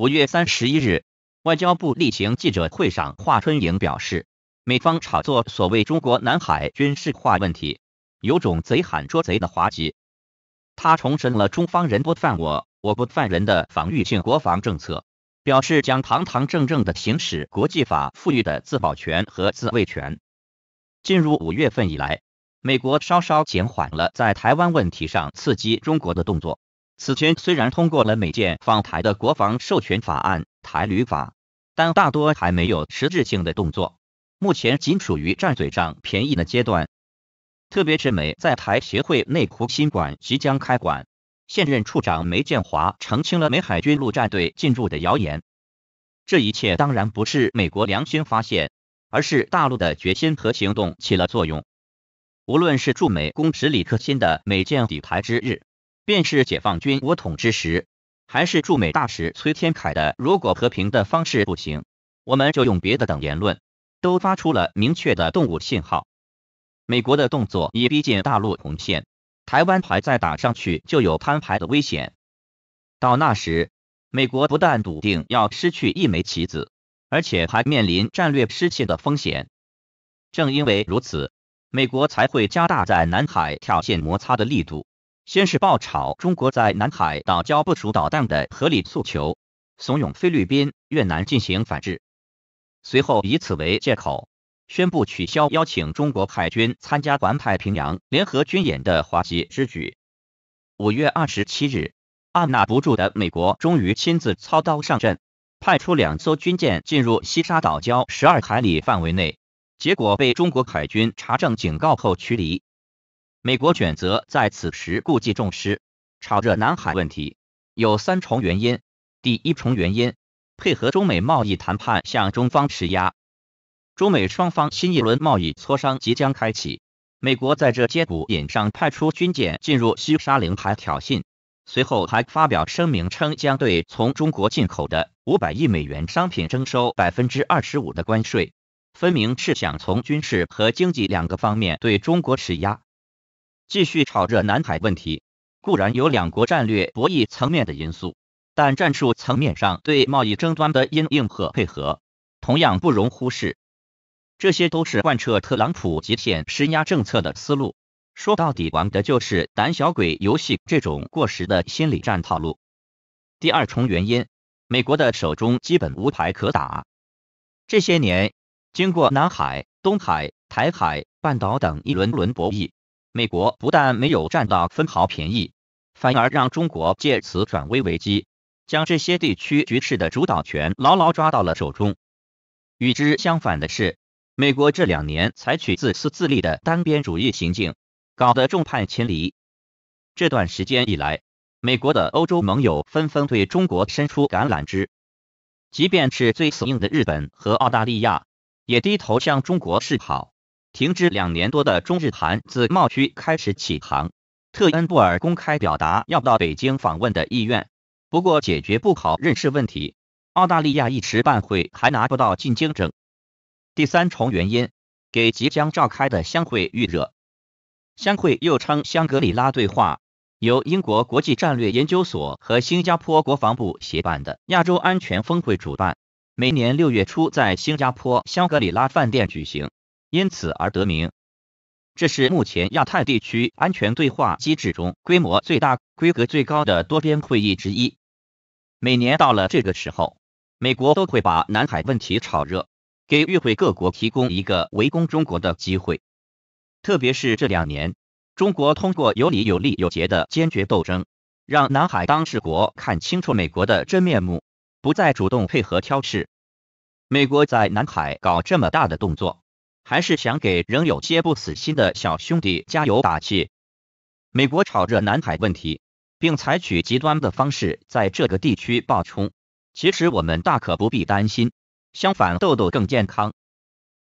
五月三十一日，外交部例行记者会上，华春莹表示，美方炒作所谓中国南海军事化问题，有种贼喊捉贼的滑稽。他重申了中方“人不犯我，我不犯人”的防御性国防政策，表示将堂堂正正地行使国际法赋予的自保权和自卫权。进入五月份以来，美国稍稍减缓了在台湾问题上刺激中国的动作。此前虽然通过了美舰访台的国防授权法案《台旅法》，但大多还没有实质性的动作，目前仅处于占嘴仗便宜的阶段。特别是美在台协会内湖新馆即将开馆，现任处长梅建华澄清了美海军陆战队进驻的谣言。这一切当然不是美国良心发现，而是大陆的决心和行动起了作用。无论是驻美公使李克欣的“美舰抵台之日”。便是解放军我统治时，还是驻美大使崔天凯的“如果和平的方式不行，我们就用别的等”言论，都发出了明确的动物信号。美国的动作已逼近大陆红线，台湾牌再打上去就有摊牌的危险。到那时，美国不但笃定要失去一枚棋子，而且还面临战略失窃的风险。正因为如此，美国才会加大在南海挑衅摩擦的力度。先是爆炒中国在南海岛礁部署导弹的合理诉求，怂恿菲律宾、越南进行反制；随后以此为借口，宣布取消邀请中国海军参加环太平洋联合军演的滑稽之举。五月二十七日，按捺不住的美国终于亲自操刀上阵，派出两艘军舰进入西沙岛礁十二海里范围内，结果被中国海军查证警告后驱离。美国选择在此时故技重施，炒热南海问题，有三重原因。第一重原因，配合中美贸易谈判向中方施压。中美双方新一轮贸易磋商即将开启，美国在这节骨眼上派出军舰进入西沙领海挑衅，随后还发表声明称将对从中国进口的五百亿美元商品征收百分之二十五的关税，分明是想从军事和经济两个方面对中国施压。继续炒热南海问题，固然有两国战略博弈层面的因素，但战术层面上对贸易争端的因应和配合，同样不容忽视。这些都是贯彻特朗普极限施压政策的思路。说到底，玩的就是胆小鬼游戏，这种过时的心理战套路。第二重原因，美国的手中基本无牌可打。这些年，经过南海、东海、台海、半岛等一轮轮博弈。美国不但没有占到分毫便宜，反而让中国借此转危为机，将这些地区局势的主导权牢牢抓到了手中。与之相反的是，美国这两年采取自私自利的单边主义行径，搞得众叛亲离。这段时间以来，美国的欧洲盟友纷纷对中国伸出橄榄枝，即便是最死硬的日本和澳大利亚，也低头向中国示好。停滞两年多的中日韩自贸区开始起航，特恩布尔公开表达要到北京访问的意愿。不过，解决不好认识问题，澳大利亚一时半会还拿不到进京证。第三重原因，给即将召开的相会预热。相会又称香格里拉对话，由英国国际战略研究所和新加坡国防部协办的亚洲安全峰会主办，每年六月初在新加坡香格里拉饭店举行。因此而得名，这是目前亚太地区安全对话机制中规模最大、规格最高的多边会议之一。每年到了这个时候，美国都会把南海问题炒热，给与会各国提供一个围攻中国的机会。特别是这两年，中国通过有理有利有节的坚决斗争，让南海当事国看清楚美国的真面目，不再主动配合挑事。美国在南海搞这么大的动作。还是想给仍有些不死心的小兄弟加油打气。美国炒热南海问题，并采取极端的方式在这个地区爆冲。其实我们大可不必担心，相反，斗斗更健康。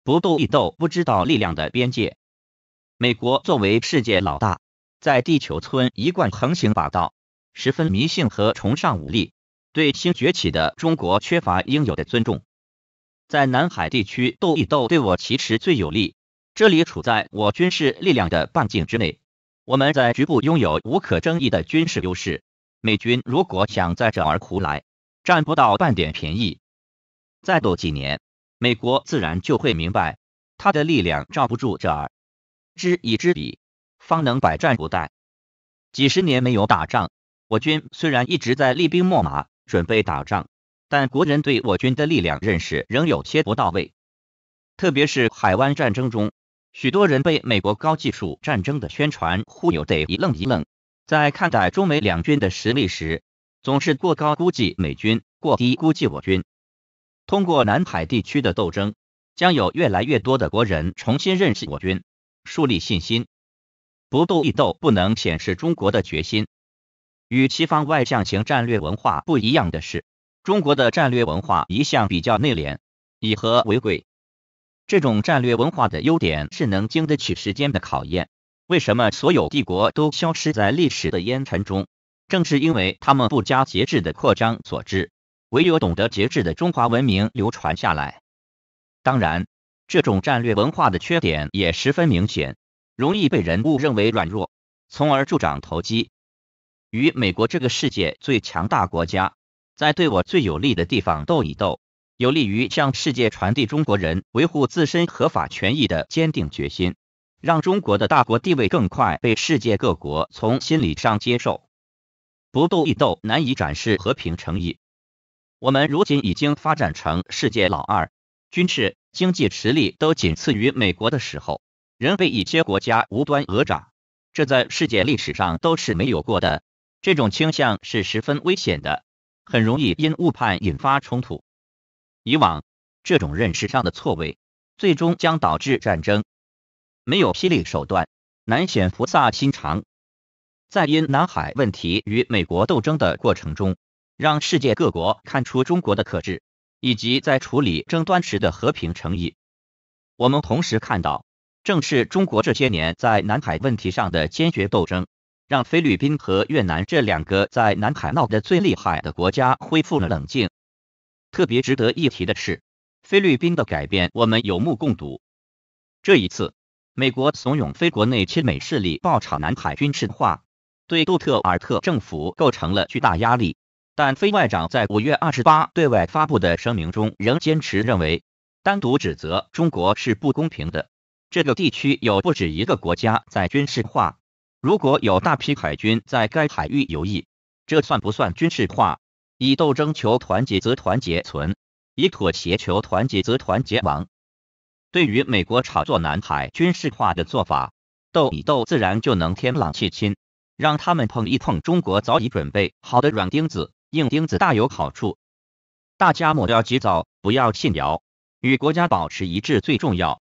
不斗一斗，不知道力量的边界。美国作为世界老大，在地球村一贯横行霸道，十分迷信和崇尚武力，对新崛起的中国缺乏应有的尊重。在南海地区斗一斗，对我其实最有利。这里处在我军事力量的半径之内，我们在局部拥有无可争议的军事优势。美军如果想在这儿胡来，占不到半点便宜。再斗几年，美国自然就会明白，他的力量罩不住这儿。知已知彼，方能百战不殆。几十年没有打仗，我军虽然一直在厉兵秣马，准备打仗。但国人对我军的力量认识仍有些不到位，特别是海湾战争中，许多人被美国高技术战争的宣传忽悠得一愣一愣。在看待中美两军的实力时，总是过高估计美军，过低估计我军。通过南海地区的斗争，将有越来越多的国人重新认识我军，树立信心。不斗一斗，不能显示中国的决心。与西方外向型战略文化不一样的是。中国的战略文化一向比较内敛，以和为贵。这种战略文化的优点是能经得起时间的考验。为什么所有帝国都消失在历史的烟尘中？正是因为他们不加节制的扩张所致。唯有懂得节制的中华文明流传下来。当然，这种战略文化的缺点也十分明显，容易被人误认为软弱，从而助长投机。与美国这个世界最强大国家。在对我最有利的地方斗一斗，有利于向世界传递中国人维护自身合法权益的坚定决心，让中国的大国地位更快被世界各国从心理上接受。不斗一斗，难以展示和平诚意。我们如今已经发展成世界老二，军事、经济实力都仅次于美国的时候，仍被一些国家无端讹诈，这在世界历史上都是没有过的。这种倾向是十分危险的。很容易因误判引发冲突。以往这种认识上的错位，最终将导致战争。没有霹雳手段，难显菩萨心肠。在因南海问题与美国斗争的过程中，让世界各国看出中国的克制，以及在处理争端时的和平诚意。我们同时看到，正是中国这些年在南海问题上的坚决斗争。让菲律宾和越南这两个在南海闹得最厉害的国家恢复了冷静。特别值得一提的是，菲律宾的改变我们有目共睹。这一次，美国怂恿非国内亲美势力爆炒南海军事化，对杜特尔特政府构成了巨大压力。但菲外长在五月二十八对外发布的声明中，仍坚持认为，单独指责中国是不公平的。这个地区有不止一个国家在军事化。如果有大批海军在该海域游弋，这算不算军事化？以斗争求团结则团结存，以妥协求团结则团结亡。对于美国炒作南海军事化的做法，斗一斗自然就能天朗气清，让他们碰一碰中国早已准备好的软钉子、硬钉子，大有好处。大家莫要急躁，不要信谣，与国家保持一致最重要。